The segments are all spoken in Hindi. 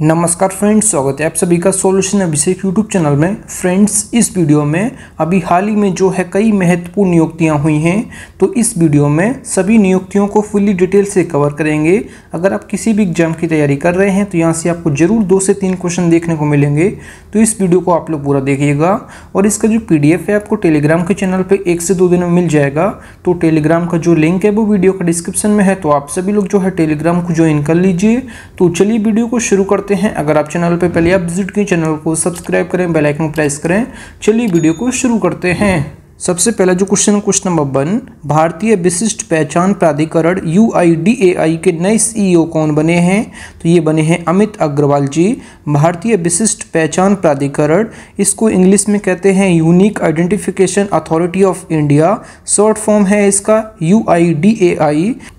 नमस्कार फ्रेंड्स स्वागत है आप सभी का सॉल्यूशन अभिषेक यूट्यूब चैनल में फ्रेंड्स इस वीडियो में अभी हाल ही में जो है कई महत्वपूर्ण नियुक्तियां हुई हैं तो इस वीडियो में सभी नियुक्तियों को फुल्ली डिटेल से कवर करेंगे अगर आप किसी भी एग्जाम की तैयारी कर रहे हैं तो यहाँ से आपको जरूर दो से तीन क्वेश्चन देखने को मिलेंगे तो इस वीडियो को आप लोग पूरा देखिएगा और इसका जो पी है आपको टेलीग्राम के चैनल पर एक से दो दिन में मिल जाएगा तो टेलीग्राम का जो लिंक है वो वीडियो का डिस्क्रिप्शन में है तो आप सभी लोग जो है टेलीग्राम को ज्वाइन कर लीजिए तो चलिए वीडियो को शुरू करते करते हैं अगर आप चैनल पर पहले आप विजिट किए चैनल को सब्सक्राइब करें बेलाइकन प्रेस करें चलिए वीडियो को शुरू करते हैं सबसे पहला जो क्वेश्चन है क्वेश्चन नंबर वन भारतीय विशिष्ट पहचान प्राधिकरण यू के नए सीईओ e कौन बने हैं तो ये बने हैं अमित अग्रवाल जी भारतीय विशिष्ट पहचान प्राधिकरण इसको इंग्लिश में कहते हैं unique identification authority of India short form है इसका यू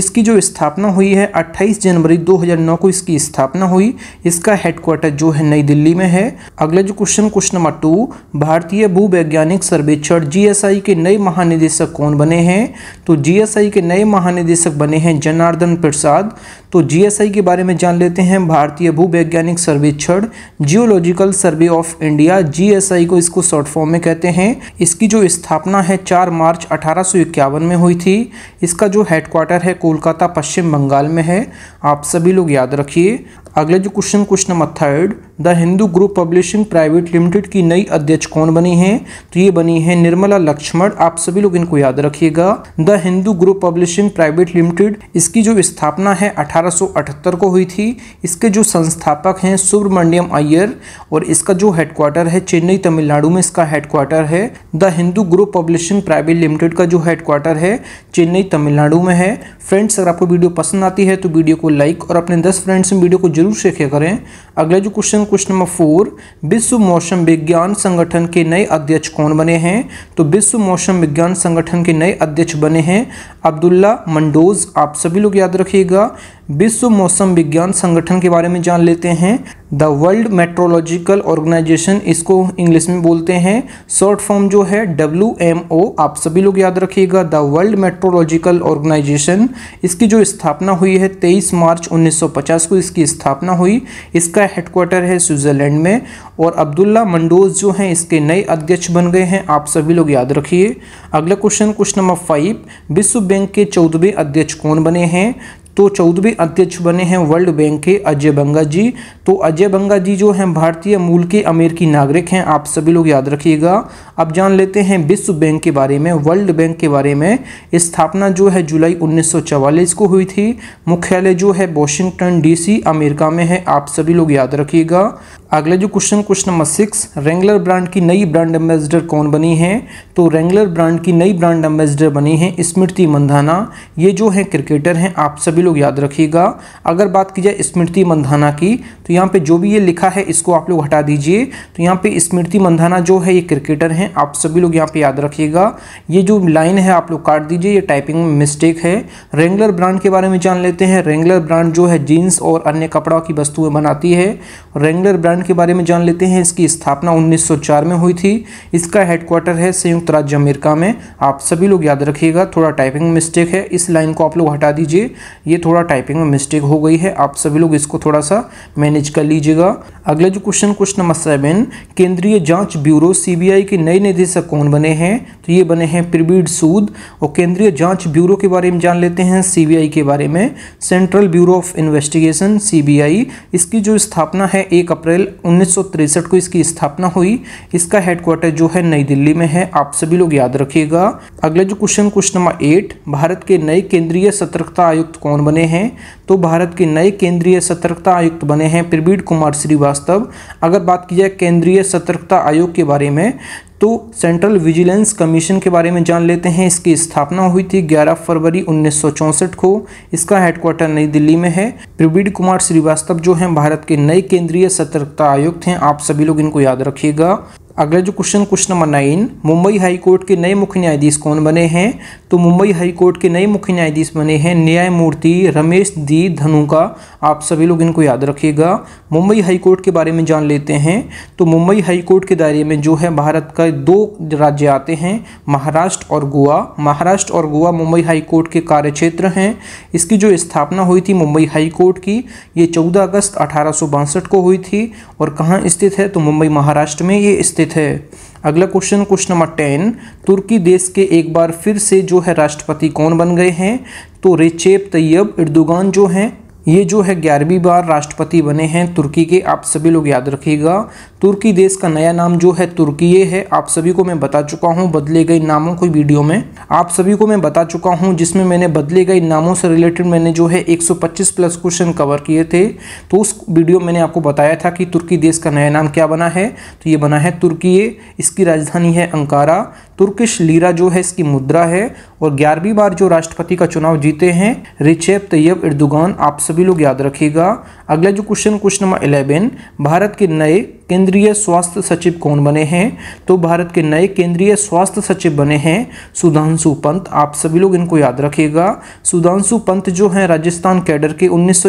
इसकी जो स्थापना हुई है अट्ठाईस जनवरी दो को इसकी स्थापना हुई इसका हेडक्वार्टर जो है नई दिल्ली में है अगला जो क्वेश्चन क्वेश्चन नंबर टू भारतीय भूवैज्ञानिक सर्वेक्षण जी जीएसआई के नए महानिदेशक कौन बने हैं तो जीएसआई के नए महानिदेशक बने हैं जनार्दन प्रसाद तो जीएसआई के बारे में जान लेते हैं भारतीय भूवैज्ञानिक सर्वेक्षण geological survey of India GSI को इसको शॉर्ट फॉर्म में कहते हैं इसकी जो स्थापना है चार मार्च अठारह में हुई थी इसका जो हेडक्वार्टर है कोलकाता पश्चिम बंगाल में है आप सभी लोग याद रखिए अगला जो question question number third the Hindu group publishing private limited की नई अध्यक्ष कौन बनी है तो ये बनी है निर्मला लक्ष्मण आप सभी लोग इनको याद रखिएगा the Hindu group publishing private limited इसकी जो स्थापना है 1878 को हुई थी इसके जो संस्थापक हैं सुब्रमण्यम अय्यर और इसका जो हेडक्वार्टर है चेन्नई तमिलनाडु में इसका हेडक्वार्टर है the Hindu group publishing private limited का जो हेडक्वार्टर है चेन्नई तमिलनाडु में है फ्रेंड्स अगर आपको वीडियो पसंद आती है तो वीडियो को लाइक और अपने 10 फ्रेंड्स में वीडियो को जरूर शेयर करें अगला जो क्वेश्चन क्वेश्चन नंबर फोर विश्व मौसम विज्ञान संगठन के नए अध्यक्ष कौन बने हैं तो विश्व मौसम विज्ञान संगठन के नए अध्यक्ष बने हैं अब्दुल्ला मंडोज आप सभी लोग याद रखिएगा विश्व मौसम विज्ञान संगठन के बारे में जान लेते हैं द वर्ल्ड मेट्रोलॉजिकल ऑर्गेनाइजेशन इसको इंग्लिश में बोलते हैं शॉर्ट फॉर्म जो है डब्ल्यू एम ओ आप सभी लोग याद रखिएगा द वर्ल्ड मेट्रोलॉजिकल ऑर्गेनाइजेशन इसकी जो स्थापना हुई है 23 मार्च 1950 को इसकी स्थापना हुई इसका हेडक्वार्टर है स्विट्ज़रलैंड में और अब्दुल्ला मंडोज जो हैं इसके नए अध्यक्ष बन गए हैं आप सभी लोग याद रखिए अगला क्वेश्चन क्वेश्चन नंबर फाइव विश्व बैंक के चौदहवें अध्यक्ष कौन बने हैं तो चौदहवें अध्यक्ष बने हैं वर्ल्ड बैंक के अजय बंगा जी तो अजय बंगा जी जो हैं भारतीय मूल के अमेरिकी नागरिक हैं आप सभी लोग याद रखिएगा अब जान लेते हैं विश्व बैंक के बारे में वर्ल्ड बैंक के बारे में स्थापना जो है जुलाई 1944 को हुई थी मुख्यालय जो है वॉशिंगटन डीसी अमेरिका में है आप सभी लोग याद रखिएगा अगला जो question question number six Wrangler brand की नई ब्रांड एम्बेसडर कौन बनी है तो रेंगलर ब्रांड की नई ब्रांड एम्बेसडर बनी है स्मृति मंधाना ये जो है क्रिकेटर हैं आप सभी सभी लोग याद रखिएगा अगर बात की जाए स्मृति मंधाना की तो यहाँ पे जो भी ये लिखा है इसको आप लोग हटा दीजिए तो यहाँ पे स्मृति मंधाना जो है ये क्रिकेटर हैं आप सभी लोग यहाँ पे याद रखिएगा ये जो लाइन है आप लोग काट दीजिए ये टाइपिंग में मिस्टेक है रेंगुलर ब्रांड के बारे में जान लेते हैं रेंगुलर ब्रांड जो है जीन्स और अन्य कपड़ा की वस्तुएँ बनाती है रेंगुलर ब्रांड के बारे में जान लेते हैं इसकी स्थापना उन्नीस में हुई थी इसका हेडक्वार्टर है संयुक्त राज्य अमेरिका में आप सभी लोग याद रखिएगा थोड़ा टाइपिंग मिस्टेक है इस लाइन को आप लोग हटा दीजिए ये थोड़ा टाइपिंग में मिस्टेक हो गई है आप सभी लोग इसको थोड़ा सा मैनेज कर लीजिएगा अगला जो क्वेश्चन क्वेश्चन नंबर सेवन केंद्रीय जांच ब्यूरो सीबीआई के नए निदेशक कौन बने हैं तो ये बने हैं प्रवीण सूद और केंद्रीय जांच ब्यूरो के बारे में जान लेते हैं सीबीआई के बारे में central bureau of investigation CBI इसकी जो स्थापना है एक अप्रैल उन्नीस को इसकी स्थापना हुई इसका हेडक्वार्टर जो है नई दिल्ली में है आप सभी लोग याद रखिएगा अगला जो question question number eight Bharat के नए केंद्रीय सतर्कता आयुक्त कौन कौन बने हैं तो भारत के नए केंद्रीय सतर्कता आयुक्त बने हैं प्रवीण कुमार श्रीवास्तव अगर बात की जाए केंद्रीय सतर्कता आयोग के बारे में तो सेंट्रल विजिलेंस कमीशन के बारे में जान लेते हैं इसकी स्थापना हुई थी 11 फरवरी 1964 को इसका हेडक्वार्टर नई दिल्ली में है प्रवीण कुमार श्रीवास्तव जो हैं भारत के नए केंद्रीय सतर्कता आयुक्त हैं आप सभी लोग इनको याद रखिएगा अगला जो question question number nine Mumbai high court के नए मुख्य न्यायाधीश कौन बने हैं तो मुंबई हाई कोर्ट के नए मुख्य न्यायाधीश बने हैं न्यायमूर्ति रमेश दी धनुका आप सभी लोग इनको याद रखिएगा मुंबई हाई कोर्ट के बारे में जान लेते हैं तो मुंबई हाई कोर्ट के दायरे में जो है भारत का दो राज्य आते हैं महाराष्ट्र और गोवा महाराष्ट्र और गोवा मुंबई हाई कोर्ट के कार्य क्षेत्र हैं इसकी जो स्थापना हुई थी मुंबई हाई कोर्ट की ये 14 अगस्त अठारह को हुई थी और कहाँ स्थित है तो मुंबई महाराष्ट्र में ये स्थित है अगला क्वेश्चन क्वेश्चन नंबर टेन तुर्की देश के एक बार फिर से जो है राष्ट्रपति कौन बन गए हैं तो रेचेप तैयब इर्दुगान जो हैं ये जो है ग्यारहवीं बार राष्ट्रपति बने हैं तुर्की के आप सभी लोग याद रखिएगा तुर्की देश का नया नाम जो है तुर्की है आप सभी को मैं बता चुका हूँ बदले गए नामों की वीडियो में आप सभी को मैं बता चुका हूँ जिसमें मैंने बदले गए नामों से रिलेटेड मैंने जो है 125 प्लस क्वेश्चन कवर किए थे तो उस वीडियो मैंने आपको बताया था कि तुर्की देश का नया नाम क्या बना है तो ये बना है तुर्की इसकी राजधानी है अंकारा तुर्किश लीरा जो है इसकी मुद्रा है और ग्यारहवीं बार जो राष्ट्रपति का चुनाव जीते हैं रिचेप तैयब इर्दुगान आप सभी सभी लोग याद रखिएगा अगला जो question question number eleven Bharat के नए केंद्रीय स्वास्थ्य सचिव कौन बने हैं तो भारत के नए केंद्रीय स्वास्थ्य सचिव बने हैं सुधांशु पंत आप सभी लोग इनको याद रखिएगा सुधांशु पंत जो हैं राजस्थान कैडर के उन्नीस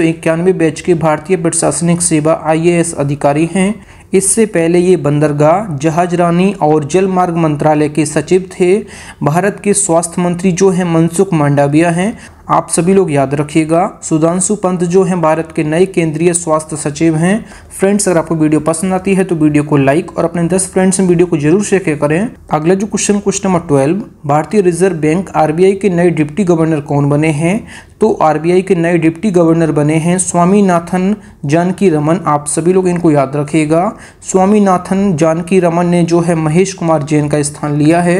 बैच के भारतीय प्रशासनिक सेवा आईएएस अधिकारी हैं इससे पहले ये बंदरगाह जहाज रानी और जल मार्ग मंत्रालय के सचिव थे भारत के स्वास्थ्य मंत्री जो हैं मनसुख मांडाविया हैं आप सभी लोग याद रखिएगा सुधांशु पंत जो हैं भारत के नए केंद्रीय स्वास्थ्य सचिव हैं फ्रेंड्स अगर आपको वीडियो पसंद आती है तो वीडियो को लाइक और अपने 10 फ्रेंड्स में वीडियो को जरूर शेयर करें अगला जो क्वेश्चन क्वेश्चन नंबर 12 भारतीय रिजर्व बैंक आरबीआई के नए डिप्टी गवर्नर कौन बने हैं तो आरबीआई के नए डिप्टी गवर्नर बने हैं स्वामीनाथन जानकी रमन आप सभी लोग इनको याद रखिएगा स्वामीनाथन जानकी रमन ने जो है महेश कुमार जैन का स्थान लिया है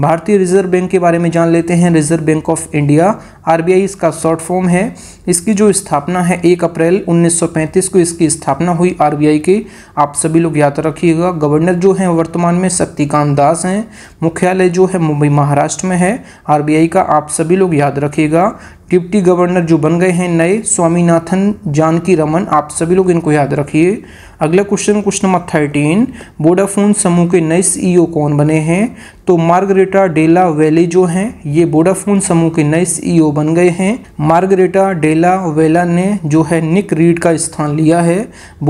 भारतीय रिजर्व बैंक के बारे में जान लेते हैं Reserve Bank of India RBI इसका शॉर्ट फॉर्म है इसकी जो स्थापना है एक अप्रैल उन्नीस को इसकी स्थापना हुई आर के आप सभी लोग याद रखिएगा गवर्नर जो हैं वर्तमान में शक्तिकांत दास हैं मुख्यालय जो है मुंबई महाराष्ट्र में है आर का आप सभी लोग याद रखिएगा डिप्टी गवर्नर जो बन गए हैं नए स्वामीनाथन जानकी रमन आप सभी लोग इनको याद रखिए अगला question question number thirteen Vodafone समूह के नए सीईओ e कौन बने हैं तो मार्गरेटा डेला वेली जो हैं ये बोडाफोन समूह के नए सीईओ e बन गए हैं मार्गरेटा डेला वेला ने जो है निक रीड का स्थान लिया है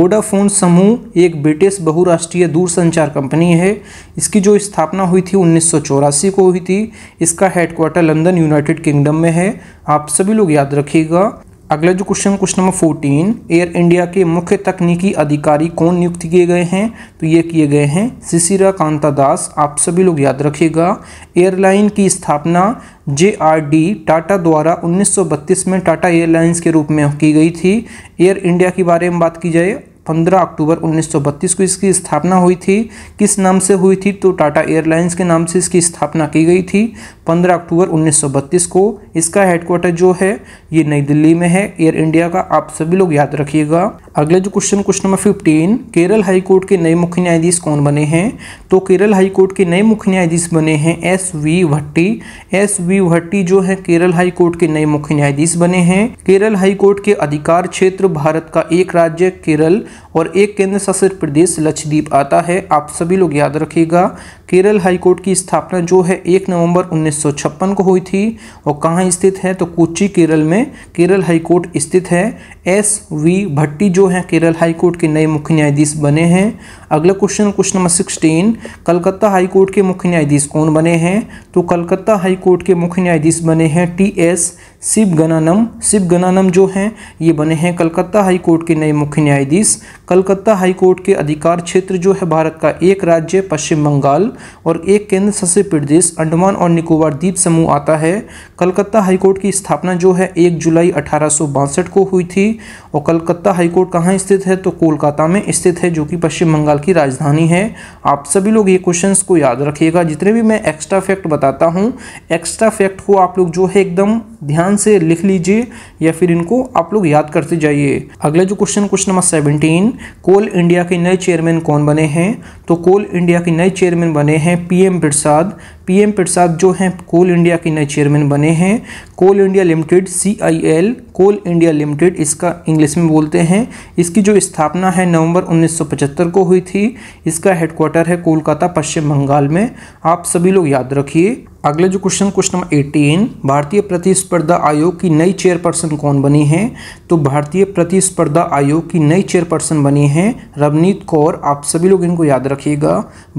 बोडाफोन समूह एक ब्रिटिश बहुराष्ट्रीय दूरसंचार कंपनी है इसकी जो स्थापना हुई थी उन्नीस को हुई थी इसका हेडक्वार्टर लंदन यूनाइटेड किंगडम में है आप सभी लोग याद रखिएगा अगला जो question question number fourteen Air India के मुख्य तकनीकी अधिकारी कौन नियुक्त किए गए हैं तो ये किए गए हैं सिसिरा कांता दास आप सभी लोग याद रखिएगा एयरलाइन की स्थापना जे टाटा द्वारा 1932 में टाटा एयरलाइंस के रूप में की गई थी एयर इंडिया के बारे में बात की जाए 15 अक्टूबर 1932 को इसकी स्थापना हुई थी किस नाम से हुई थी तो टाटा एयरलाइंस के नाम से इसकी स्थापना की गई थी 15 अक्टूबर 1932 को इसका हेडक्वार्टर जो है ये नई दिल्ली में है एयर इंडिया का आप सभी लोग याद रखिएगा अगले जो question question number fifteen Kerala high court के नए मुख्य न्यायाधीश कौन बने हैं तो केरल हाईकोर्ट के नए मुख्य न्यायाधीश बने हैं S V Bhatti S V Bhatti जो है केरल हाईकोर्ट के नए मुख्य न्यायाधीश बने हैं केरल हाईकोर्ट के अधिकार क्षेत्र भारत का एक राज्य केरल और एक केंद्र शासित प्रदेश लक्षद्वीप आता है आप सभी लोग याद रखिएगा केरल हाईकोर्ट की स्थापना जो है एक नवंबर 1956 को हुई थी और कहाँ स्थित है तो कोची केरल में केरल हाईकोर्ट स्थित है एस वी भट्टी जो है केरल हाईकोर्ट के नए मुख्य न्यायाधीश बने हैं अगला question question number sixteen Calcutta high court के मुख्य न्यायाधीश कौन बने हैं तो कलकत्ता हाईकोर्ट के मुख्य न्यायाधीश बने हैं T S Sivagnanam Sivagnanam जो हैं ये बने हैं कलकत्ता हाई कोर्ट के नए मुख्य न्यायाधीश कलकत्ता हाई कोर्ट के अधिकार क्षेत्र जो है भारत का एक राज्य पश्चिम बंगाल और एक केंद्र शासित प्रदेश अंडमान और निकोबार द्वीप समूह आता है कलकत्ता हाई कोर्ट की स्थापना जो है एक जुलाई अठारह को हुई थी और कलकत्ता हाई कोर्ट कहाँ स्थित है तो कोलकाता में स्थित है जो कि पश्चिम बंगाल की राजधानी है आप सभी लोग ये क्वेश्चन को याद रखिएगा जितने भी मैं एक्स्ट्रा फैक्ट बताता हूँ एक्स्ट्रा फैक्ट को आप लोग जो है एकदम ध्यान ध्यान से लिख लीजिए या फिर इनको आप लोग याद करते जाइए अगला जो question question number seventeen Coal India के नए चेयरमैन कौन बने हैं तो कोल इंडिया के नए चेयरमैन बने हैं पीएम प्रसाद पीएम प्रसाद जो हैं कोल इंडिया के नए चेयरमैन बने हैं coal India limited C I L coal India limited इसका इंग्लिश में बोलते हैं इसकी जो स्थापना है नवंबर 1975 को हुई थी इसका हेडक्वार्टर है कोलकाता पश्चिम बंगाल में आप सभी लोग याद रखिए अगले जो क्वेश्चन क्वेश्चन नंबर एटीन भारतीय प्रतिस्पर्धा आयोग की नई चेयरपर्सन कौन बनी है तो भारतीय प्रतिस्पर्धा आयोग की नई चेयरपर्सन बनी है रवनीत कौर आप सभी लोग इनको याद रखिएगा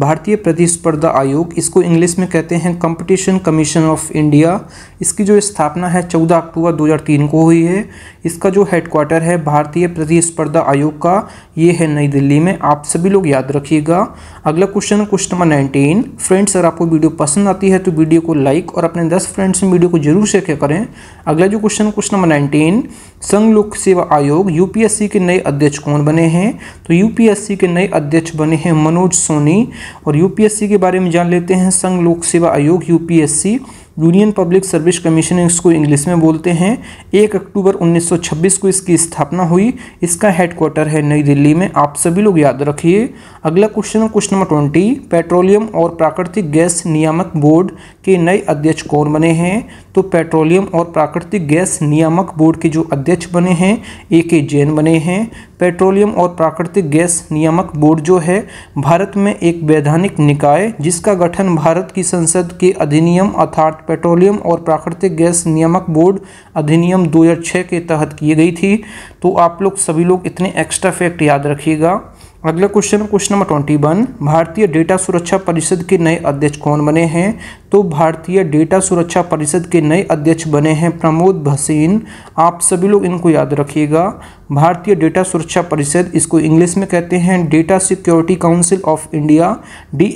भारतीय प्रतिस्पर्धा आयोग इसको इंग्लिश में कहते हैं कंपटीशन कमीशन ऑफ इंडिया इसकी जो स्थापना है चौदह अक्टूबर दो को हुई है इसका जो हेडक्वार्टर है भारतीय प्रतिस्पर्धा आयोग का ये है नई दिल्ली में आप सभी लोग याद रखिएगा अगला question question number nineteen friends अगर आपको वीडियो पसंद आती है तो वीडियो को लाइक और अपने दस फ्रेंड्स में वीडियो को जरूर शेयर करें अगला जो क्वेश्चन क्वेश्चन नंबर नाइनटीन संघ लोक सेवा आयोग यूपीएससी के नए अध्यक्ष कौन बने हैं तो यूपीएससी के नए अध्यक्ष बने हैं मनोज सोनी और यूपीएससी के बारे में जान लेते हैं संघ लोक सेवा आयोग UPSC union public service commission इसको इंग्लिश में बोलते हैं एक अक्टूबर 1926 को इसकी स्थापना हुई इसका हेडक्वार्टर है नई दिल्ली में आप सभी लोग याद रखिए अगला question question number twenty petroleum और प्राकृतिक गैस नियामक बोर्ड के नए अध्यक्ष कौन बने हैं तो पेट्रोलियम और प्राकृतिक गैस नियामक बोर्ड के जो अध्यक्ष बने हैं ए के जैन बने हैं पेट्रोलियम और प्राकृतिक गैस नियामक बोर्ड जो है भारत में एक वैधानिक निकाय जिसका गठन भारत की संसद के अधिनियम अर्थात पेट्रोलियम और प्राकृतिक गैस नियामक बोर्ड अधिनियम 2006 के तहत की गई थी तो आप लोग सभी लोग इतने एक्स्ट्रा फैक्ट याद रखिएगा अगला क्वेश्चन है क्वेश्चन नंबर ट्वेंटी वन भारतीय डेटा सुरक्षा परिषद के नए अध्यक्ष कौन बने हैं तो भारतीय डेटा सुरक्षा परिषद के नए अध्यक्ष बने हैं प्रमोद भसीन आप सभी लोग इनको याद रखिएगा भारतीय डेटा सुरक्षा परिषद इसको इंग्लिश में कहते हैं data security council of India D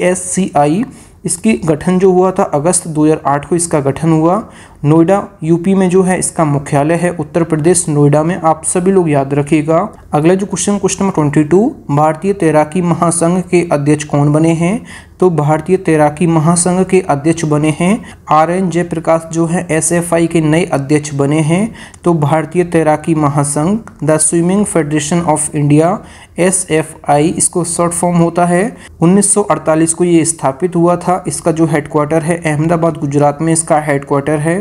इसकी गठन जो हुआ था अगस्त 2008 को इसका गठन हुआ नोएडा यूपी में जो है इसका मुख्यालय है उत्तर प्रदेश नोएडा में आप सभी लोग याद रखिएगा अगला जो क्वेश्चन क्वेश्चन नंबर 22 भारतीय तैराकी महासंघ के अध्यक्ष कौन बने हैं तो भारतीय तैराकी महासंघ के अध्यक्ष बने हैं आर एन जयप्रकाश जो है एस एफ आई के नए अध्यक्ष बने हैं तो भारतीय तैराकी महासंघ the swimming federation of India S F I इसको शॉर्ट फॉर्म होता है 1948 को ये स्थापित हुआ था इसका जो हेडक्वार्टर है अहमदाबाद गुजरात में इसका हेडक्वार्टर है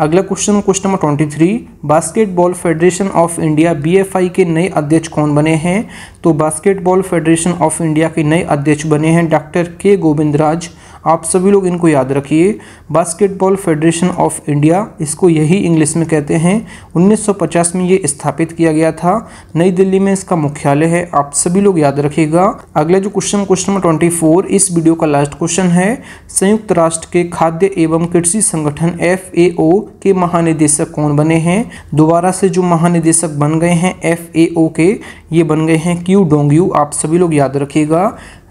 अगला question question number twenty three basketball federation of India BFI के नए अध्यक्ष कौन बने हैं तो बास्केटबॉल फेडरेशन ऑफ इंडिया के नए अध्यक्ष बने हैं डॉक्टर के गोविंद राज आप सभी लोग इनको याद रखिए बास्केटबॉल फेडरेशन ऑफ इंडिया इसको यही इंग्लिश में कहते हैं 1950 में ये स्थापित किया गया था नई दिल्ली में इसका मुख्यालय है आप सभी लोग याद रखिएगा अगला जो क्वेश्चन क्वेश्चन नंबर ट्वेंटी इस वीडियो का लास्ट क्वेश्चन है संयुक्त राष्ट्र के खाद्य एवं कृषि संगठन एफ के महानिदेशक कौन बने हैं दोबारा से जो महानिदेशक बन गए हैं एफ के ये बन गए हैं क्यू यू आप सभी लोग याद रखिएगा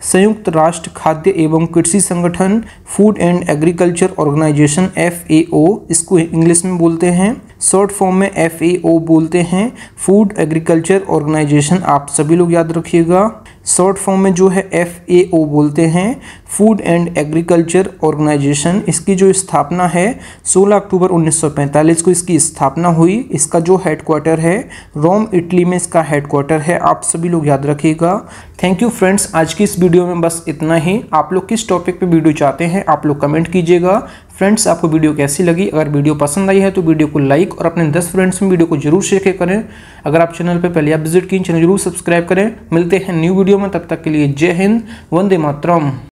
संयुक्त राष्ट्र खाद्य एवं कृषि संगठन food and agriculture organisation F A O इसको इंग्लिश में बोलते हैं शॉर्ट फॉर्म में एफ ए ओ बोलते हैं फूड एग्रीकल्चर ऑर्गेनाइजेशन आप सभी लोग याद रखिएगा शॉर्ट फॉर्म में जो है एफ ए ओ बोलते हैं फूड एंड एग्रीकल्चर ऑर्गेनाइजेशन इसकी जो स्थापना है 16 अक्टूबर 1945 को इसकी स्थापना हुई इसका जो हेडक्वार्टर है रोम इटली में इसका हेडक्वार्टर है आप सभी लोग याद रखिएगा थैंक यू फ्रेंड्स आज की इस वीडियो में बस इतना ही आप लोग किस टॉपिक पे वीडियो चाहते हैं आप लोग कमेंट कीजिएगा फ्रेंड्स आपको वीडियो कैसी लगी अगर वीडियो पसंद आई है तो वीडियो को लाइक और अपने 10 फ्रेंड्स में वीडियो को जरूर शेयर करें अगर आप चैनल पर पहले आप विजिट किए चैनल जरूर सब्सक्राइब करें मिलते हैं न्यू वीडियो में तब तक के लिए जय हिंद वंदे मातरम